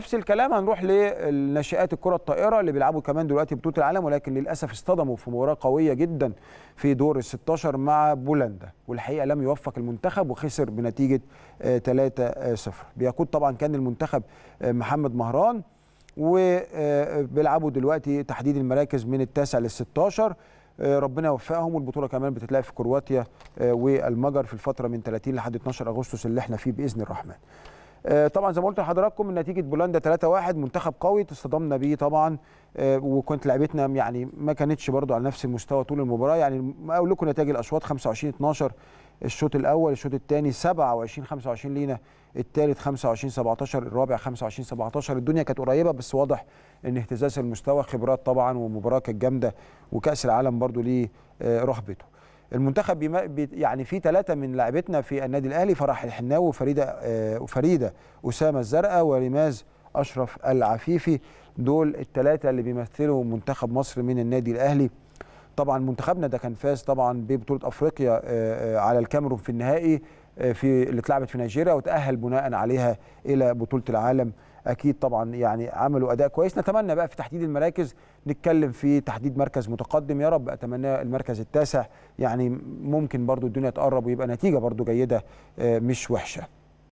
نفس الكلام هنروح للناشئات الكره الطائره اللي بيلعبوا كمان دلوقتي بطوله العالم ولكن للاسف اصطدموا في مباراه قويه جدا في دور ال 16 مع بولندا والحقيقه لم يوفق المنتخب وخسر بنتيجه 3-0 آه، آه، بيقود طبعا كان المنتخب آه، محمد مهران وبيلعبوا دلوقتي تحديد المراكز من التاسع لل 16 ربنا يوفقهم والبطوله كمان بتتلعب في كرواتيا والمجر في الفتره من 30 لحد 12 اغسطس اللي احنا فيه باذن الرحمن آه، طبعا زي ما قلت لحضراتكم نتيجه بولندا 3-1 منتخب قوي تصدمنا بيه طبعا آه، وكنت لعبتنا يعني ما كانتش برضو على نفس المستوى طول المباراه يعني اقول لكم نتائج الاشواط 25 12 الشوط الاول الشوط الثاني 27 25 لينا الثالث 25 17 الرابع 25 17 الدنيا كانت قريبه بس واضح ان اهتزاز المستوى خبرات طبعا ومباراه كانت جامده وكاس العالم برضو ليه آه، رهبته المنتخب يعني في ثلاثه من لاعبتنا في النادي الاهلي فرح الحناوي وفريده وفريده آه، اسامه الزرقاء ورماز اشرف العفيفي دول الثلاثه اللي بيمثلوا منتخب مصر من النادي الاهلي طبعا منتخبنا ده كان فاز طبعا ببطوله افريقيا آه، آه، على الكاميرون في النهائي في اللي اتلعبت في نيجيريا وتاهل بناء عليها الى بطوله العالم اكيد طبعا يعني عملوا اداء كويس نتمنى بقى في تحديد المراكز نتكلم في تحديد مركز متقدم يا رب اتمنى المركز التاسع يعني ممكن برضو الدنيا تقرب ويبقى نتيجه برضو جيده آه، مش وحشه